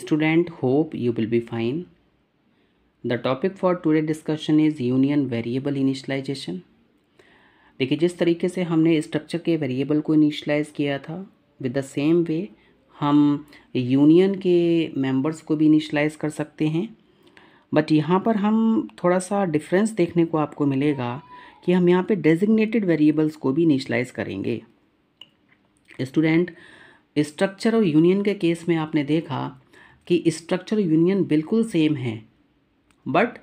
Student hope you will be fine the topic for today discussion is union variable initialization देखिए जिस तरीके से हमने स्ट्रक्चर के वेरिएबल को इनिशलाइज किया था विद द सेम वे हम यूनियन के मेंबर्स को भी इनिशलाइज कर सकते हैं बट यहाँ पर हम थोड़ा सा डिफरेंस देखने को आपको मिलेगा कि हम यहाँ पे डेजिग्नेटेड वेरिएबल्स को भी इनिशलाइज करेंगे स्टूडेंट स्ट्रक्चर और यूनियन के केस में आपने देखा कि स्ट्रक्चर यूनियन बिल्कुल सेम है बट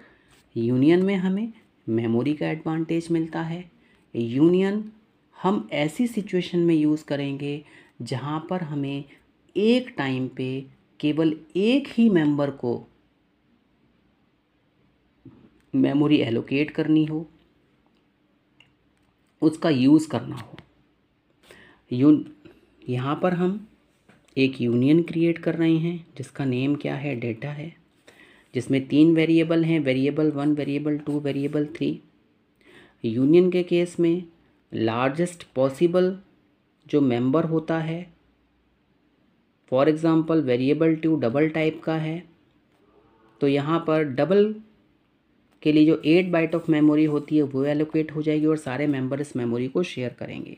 यूनियन में हमें मेमोरी का एडवांटेज मिलता है यूनियन हम ऐसी सिचुएशन में यूज़ करेंगे जहाँ पर हमें एक टाइम पे केवल एक ही मेंबर को मेमोरी एलोकेट करनी हो उसका यूज़ करना हो यू यहाँ पर हम एक यूनियन क्रिएट कर रहे हैं जिसका नेम क्या है डेटा है जिसमें तीन वेरिएबल हैं variable one variable two variable three union के केस में लार्जेस्ट पॉसिबल जो मेंबर होता है for example variable two double type का है तो यहाँ पर डबल के लिए जो एट बाइट ऑफ मेमोरी होती है वो एलोकेट हो जाएगी और सारे मेंबर इस मेमोरी को शेयर करेंगे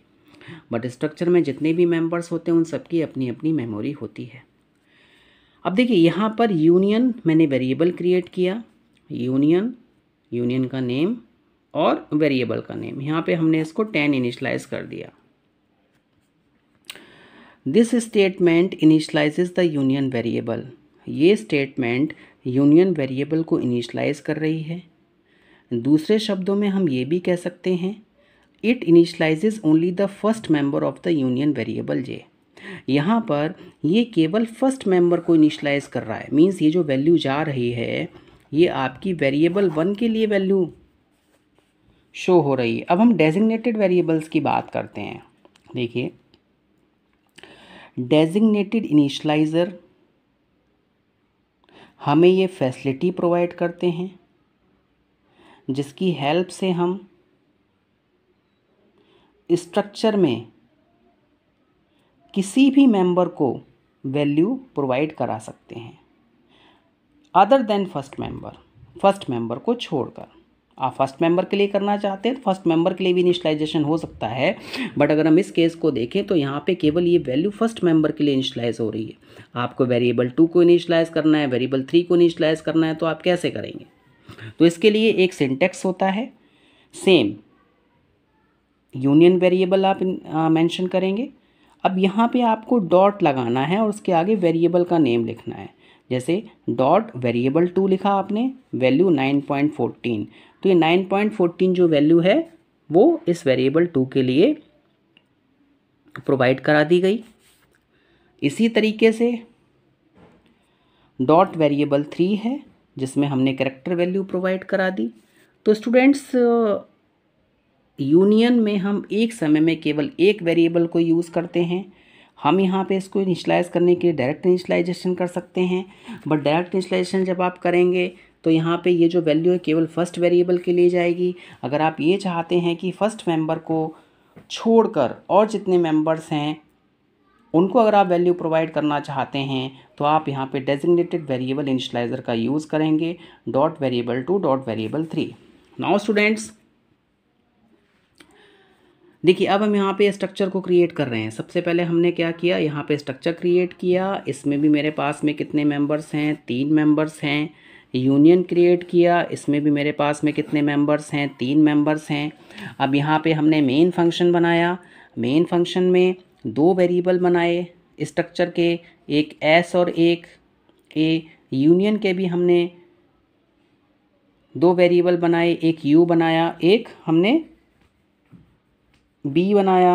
बट स्ट्रक्चर में जितने भी मेंबर्स होते हैं उन सबकी अपनी अपनी मेमोरी होती है अब देखिए यहाँ पर यूनियन मैंने वेरिएबल क्रिएट किया यूनियन यूनियन का नेम और वेरिएबल का नेम यहाँ पे हमने इसको टेन इनिशलाइज कर दिया this statement initialize the union variable ये स्टेटमेंट यूनियन वेरिएबल को इनिशलाइज कर रही है दूसरे शब्दों में हम ये भी कह सकते हैं it initializes only the first member of the union variable जे यहाँ पर ये केवल फर्स्ट मेंबर को इनिशलाइज कर रहा है मीन्स ये जो वैल्यू जा रही है ये आपकी वेरिएबल वन के लिए वैल्यू शो हो रही है अब हम डेजिग्नेटेड वेरिएबल्स की बात करते हैं देखिए डेजिग्नेटेड इनिशलाइज़र हमें ये फैसिलिटी प्रोवाइड करते हैं जिसकी हेल्प से हम स्ट्रक्चर में किसी भी मेंबर को वैल्यू प्रोवाइड करा सकते हैं other than first member first member को छोड़कर आप फर्स्ट मेंबर के लिए करना चाहते हैं तो फर्स्ट मेंबर के लिए भी इनिशलाइजेशन हो सकता है बट अगर हम इस केस को देखें तो यहाँ पे केवल ये वैल्यू फर्स्ट मेंबर के लिए इनिशलाइज हो रही है आपको वेरिएबल टू को इनिशलाइज करना है वेरिएबल थ्री को इनिशलाइज करना है तो आप कैसे करेंगे तो इसके लिए एक सिंटेक्स होता है सेम यूनियन वेरिएबल आप मेंशन करेंगे अब यहाँ पे आपको डॉट लगाना है और उसके आगे वेरिएबल का नेम लिखना है जैसे डॉट वेरिएबल टू लिखा आपने वैल्यू नाइन पॉइंट फोर्टीन तो ये नाइन पॉइंट फोर्टीन जो वैल्यू है वो इस वेरिएबल टू के लिए प्रोवाइड करा दी गई इसी तरीके से डॉट वेरिएबल थ्री है जिसमें हमने करेक्टर वैल्यू प्रोवाइड करा दी तो स्टूडेंट्स यूनियन में हम एक समय में केवल एक वेरिएबल को यूज़ करते हैं हम यहाँ पे इसको इनिशलाइज करने के लिए डायरेक्ट इनिशलाइजेशन कर सकते हैं बट डायरेक्ट इनिशलाइजेशन जब आप करेंगे तो यहाँ पे ये जो वैल्यू है केवल फर्स्ट वेरिएबल के लिए जाएगी अगर आप ये चाहते हैं कि फ़र्स्ट मेंबर को छोड़कर और जितने मेंबर्स हैं उनको अगर आप वैल्यू प्रोवाइड करना चाहते हैं तो आप यहाँ पे डेजिग्नेटेड वेरिएबल इनिशलाइजर का यूज़ करेंगे dot variable two dot variable three now students देखिए अब हम यहाँ पे स्ट्रक्चर को क्रिएट कर रहे हैं सबसे पहले हमने क्या किया यहाँ पे स्ट्रक्चर क्रिएट किया इसमें भी मेरे पास में कितने मेंबर्स हैं तीन मेंबर्स हैं यूनियन क्रिएट किया इसमें भी मेरे पास में कितने मेंबर्स हैं तीन मेंबर्स हैं अब यहाँ पे हमने मेन फंक्शन बनाया मेन फंक्शन में दो वेरिएबल बनाए स्ट्रक्चर के एक एस और एक ए यूनियन के भी हमने दो वेरिएबल बनाए एक यू बनाया एक हमने बी बनाया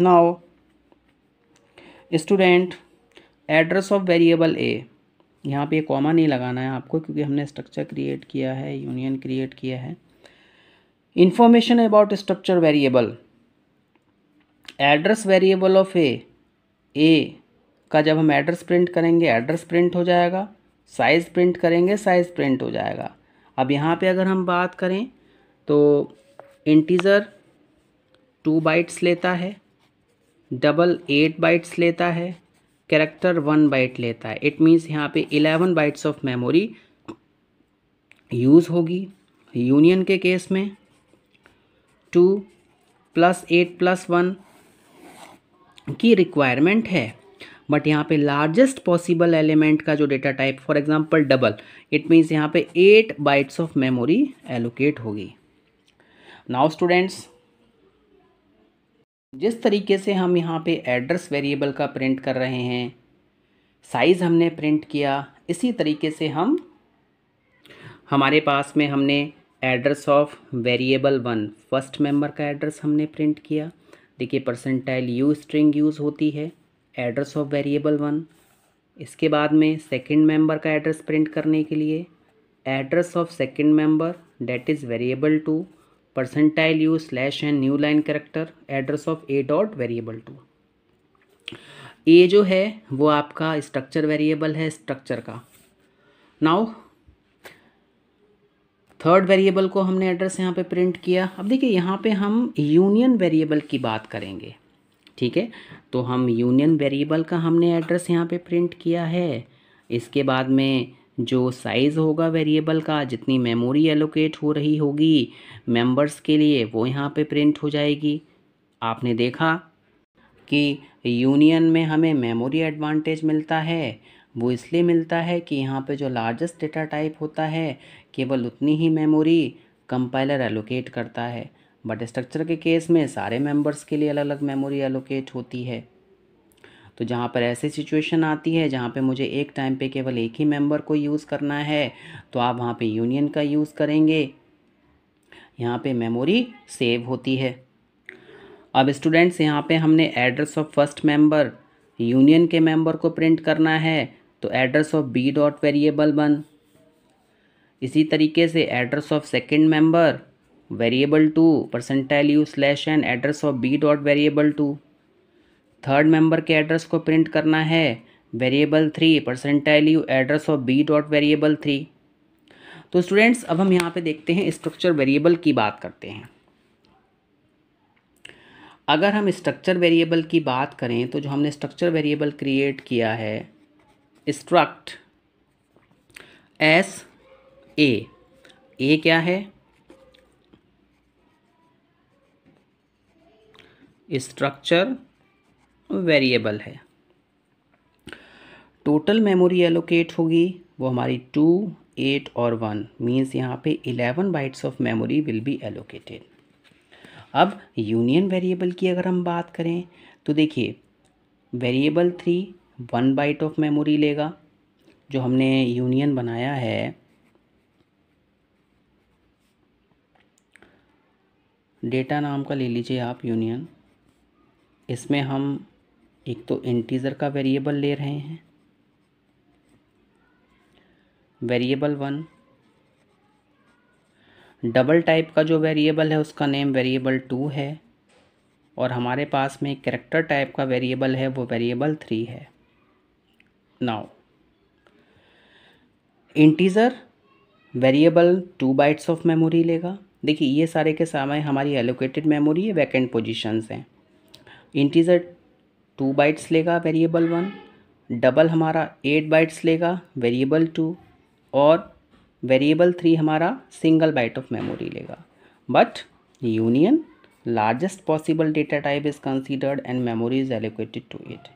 now student address of variable A यहाँ पे कॉमा नहीं लगाना है आपको क्योंकि हमने स्ट्रक्चर क्रिएट किया है यूनियन क्रिएट किया है information about structure variable address variable of A A का जब हम एड्रेस प्रिंट करेंगे एड्रेस प्रिंट हो जाएगा साइज़ प्रिंट करेंगे साइज़ प्रिंट हो जाएगा अब यहाँ पे अगर हम बात करें तो इंटीज़र टू बाइट्स लेता है डबल एट बाइट्स लेता है कैरेक्टर वन बाइट लेता है इट मीन्स यहाँ पे eleven bytes of memory use होगी यूनियन के केस में two plus eight plus one की रिक्वायरमेंट है बट यहाँ पे लार्जेस्ट पॉसिबल एलिमेंट का जो data type for example double it means यहाँ पे eight bytes of memory allocate होगी नाउ स्टूडेंट्स जिस तरीके से हम यहाँ पे एड्रेस वेरिएबल का प्रिंट कर रहे हैं साइज़ हमने प्रिंट किया इसी तरीके से हम हमारे पास में हमने address of variable one first member का एड्रेस हमने प्रिंट किया देखिए परसेंटाइल यू स्ट्रिंग यूज़ होती है एड्रेस ऑफ वेरिएबल वन इसके बाद में सेकंड मेंबर का एड्रेस प्रिंट करने के लिए address of second member that is variable two percentile u slash and new line character address of a dot variable two A जो है वो आपका स्ट्रक्चर वेरिएबल है स्ट्रक्चर का नाउ थर्ड वेरिएबल को हमने एड्रेस यहाँ पे प्रिंट किया अब देखिए यहाँ पे हम यूनियन वेरिएबल की बात करेंगे ठीक है तो हम यूनियन वेरिएबल का हमने एड्रेस यहाँ पे प्रिंट किया है इसके बाद में जो साइज़ होगा वेरिएबल का जितनी मेमोरी एलोकेट हो रही होगी मेंबर्स के लिए वो यहाँ पे प्रिंट हो जाएगी आपने देखा कि यूनियन में हमें मेमोरी एडवांटेज मिलता है वो इसलिए मिलता है कि यहाँ पे जो लार्जेस्ट डेटा टाइप होता है केवल उतनी ही मेमोरी कंपाइलर एलोकेट करता है बट स्ट्रक्चर के केस में सारे मेंबर्स के लिए अलग अलग मेमोरी एलोकेट होती है तो जहाँ पर ऐसी सिचुएशन आती है जहाँ पे मुझे एक टाइम पे केवल एक ही मेंबर को यूज़ करना है तो आप वहाँ पे यूनियन का यूज़ करेंगे यहाँ पे मेमोरी सेव होती है अब स्टूडेंट्स यहाँ पे हमने address of first member union के मेंबर को प्रिंट करना है तो address of B dot variable one इसी तरीके से address of second member variable two percentile U slash and address of B dot variable two third member के address को प्रिंट करना है variable three percentile U address of B dot variable three तो students अब हम यहाँ पे देखते हैं स्ट्रक्चर वेरिएबल की बात करते हैं अगर हम स्ट्रक्चर वेरिएबल की बात करें तो जो हमने स्ट्रक्चर वेरिएबल क्रिएट किया है स्ट्रक्ट एस ए ए क्या है स्ट्रक्चर वेरिएबल है टोटल मेमोरी एलोकेट होगी वो हमारी टू एट और वन मीन्स यहाँ पे eleven bytes of memory will be allocated अब यूनियन वेरिएबल की अगर हम बात करें तो देखिए variable three one byte of memory लेगा जो हमने यूनियन बनाया है डेटा नाम का ले लीजिए आप यूनियन इसमें हम एक तो इंटीजर का वेरिएबल ले रहे हैं वेरिएबल वन डबल टाइप का जो वेरिएबल है उसका नेम वेरिएबल टू है और हमारे पास में कैरेक्टर टाइप का वेरिएबल है वो वेरिएबल थ्री है now integer variable two bytes of memory लेगा देखिए ये सारे के समय हमारी एलोकेटेड मेमोरी है वैकेंट पोजिशन हैं इंटीज़र टू बाइट्स लेगा वेरिएबल वन डबल हमारा एट बाइट्स लेगा वेरिएबल टू और वेरिएबल थ्री हमारा सिंगल बाइट ऑफ मेमोरी लेगा but union largest possible data type is considered and memory is allocated to it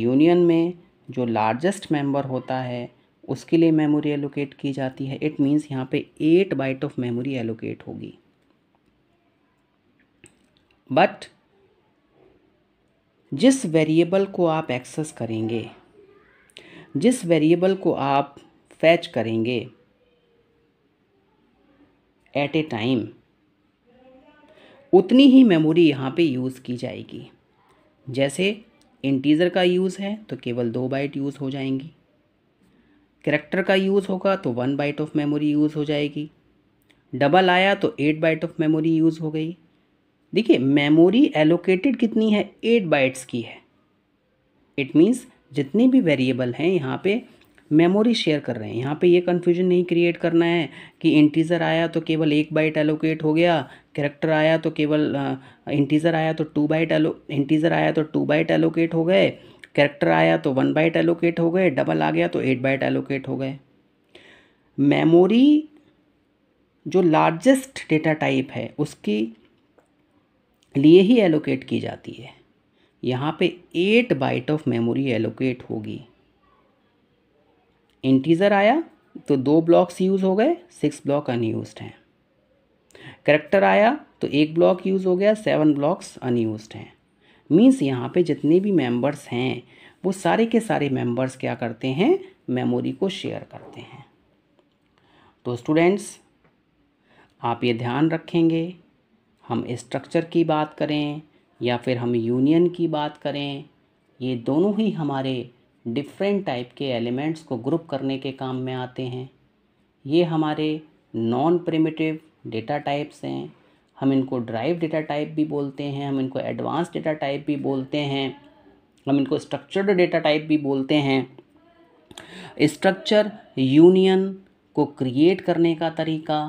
union में जो largest member होता है उसके लिए मेमोरी एलोकेट की जाती है इट मीन्स यहाँ पे eight byte of memory allocate होगी बट जिस वेरिएबल को आप एक्सेस करेंगे जिस वेरिएबल को आप फैच करेंगे एट ए टाइम उतनी ही मेमोरी यहाँ पे यूज़ की जाएगी जैसे इंटीज़र का यूज़ है तो केवल दो बाइट यूज़ हो जाएंगी करेक्टर का यूज़ होगा तो one byte of memory use हो जाएगी डबल आया तो eight byte of memory use हो गई देखिए मेमोरी एलोकेटेड कितनी है एट बाइट्स की है इट मीन्स जितने भी वेरिएबल हैं यहाँ पे मेमोरी शेयर कर रहे हैं यहाँ पे ये कन्फ्यूजन नहीं क्रिएट करना है कि इंटीज़र आया तो केवल एक बाइट एलोकेट हो गया करेक्टर आया तो केवल इंटीज़र आया तो टू बाइट एलो इंटीज़र आया तो टू बाइट एलोकेट हो गए करेक्टर आया तो वन बाइट एलोकेट हो गए डबल आ गया तो एट बाइट एलोकेट हो गए मेमोरी जो लार्जेस्ट डेटा टाइप है उसकी लिए ही एलोकेट की जाती है यहाँ पे eight byte of memory allocate होगी इंटीज़र आया तो दो ब्लॉक्स यूज़ हो गए सिक्स ब्लॉक अनयूज हैं करेक्टर आया तो एक ब्लॉक यूज़ हो गया सेवन ब्लॉक्स अनयूज हैं मीन्स यहाँ पे जितने भी मेंबर्स हैं वो सारे के सारे मेंबर्स क्या करते हैं मेमोरी को शेयर करते हैं तो स्टूडेंट्स आप ये ध्यान रखेंगे हम स्ट्रक्चर की बात करें या फिर हम यूनियन की बात करें ये दोनों ही हमारे डिफरेंट टाइप के एलिमेंट्स को ग्रुप करने के काम में आते हैं ये हमारे नॉन प्रिमिटिव डेटा टाइप्स हैं हम इनको ड्राइव डेटा टाइप भी बोलते हैं हम इनको एडवांस डेटा टाइप भी बोलते हैं हम इनको स्ट्रक्चर्ड डेटा टाइप भी बोलते हैं स्ट्रक्चर यूनियन को क्रिएट करने का तरीका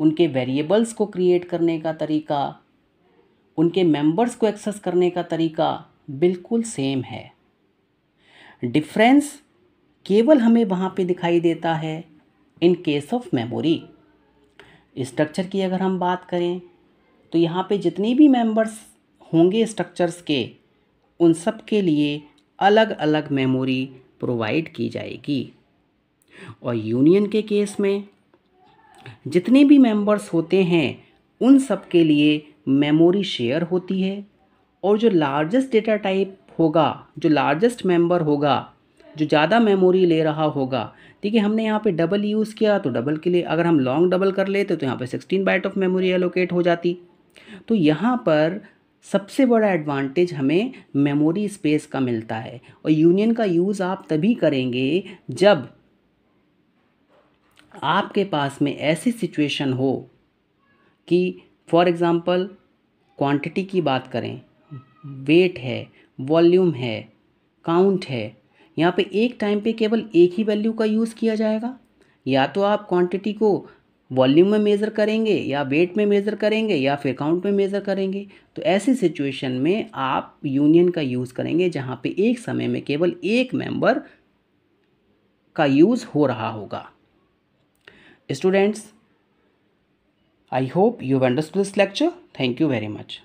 उनके वेरिएबल्स को क्रिएट करने का तरीका उनके मेंबर्स को एक्सेस करने का तरीका बिल्कुल सेम है डिफरेंस केवल हमें वहाँ पे दिखाई देता है in case of memory structure की अगर हम बात करें तो यहाँ पे जितने भी मेंबर्स होंगे स्ट्रक्चर्स के उन सब के लिए अलग अलग मेमोरी प्रोवाइड की जाएगी और यूनियन के केस में जितने भी मेंबर्स होते हैं उन सब के लिए मेमोरी शेयर होती है और जो लार्जेस्ट डेटा टाइप होगा जो लार्जेस्ट मेंबर होगा जो ज़्यादा मेमोरी ले रहा होगा ठीक है हमने यहाँ पे डबल यूज़ किया तो डबल के लिए अगर हम लॉन्ग डबल कर लेते तो यहाँ पे 16 बाइट ऑफ मेमोरी एलोकेट हो जाती तो यहाँ पर सबसे बड़ा एडवांटेज हमें मेमोरी स्पेस का मिलता है और यूनियन का यूज़ आप तभी करेंगे जब आपके पास में ऐसी सिचुएशन हो कि फॉर एग्ज़ाम्पल क्वांटिटी की बात करें वेट है वॉल्यूम है काउंट है यहाँ पे एक टाइम पे केवल एक ही वैल्यू का यूज़ किया जाएगा या तो आप क्वांटिटी को वॉल्यूम में मेज़र करेंगे या वेट में मेज़र करेंगे या फिर काउंट में मेज़र करेंगे तो ऐसी सिचुएशन में आप यूनियन का यूज़ करेंगे जहाँ पे एक समय में केवल एक मेंबर का यूज़ हो रहा होगा Students, I hope you've understood this lecture. Thank you very much.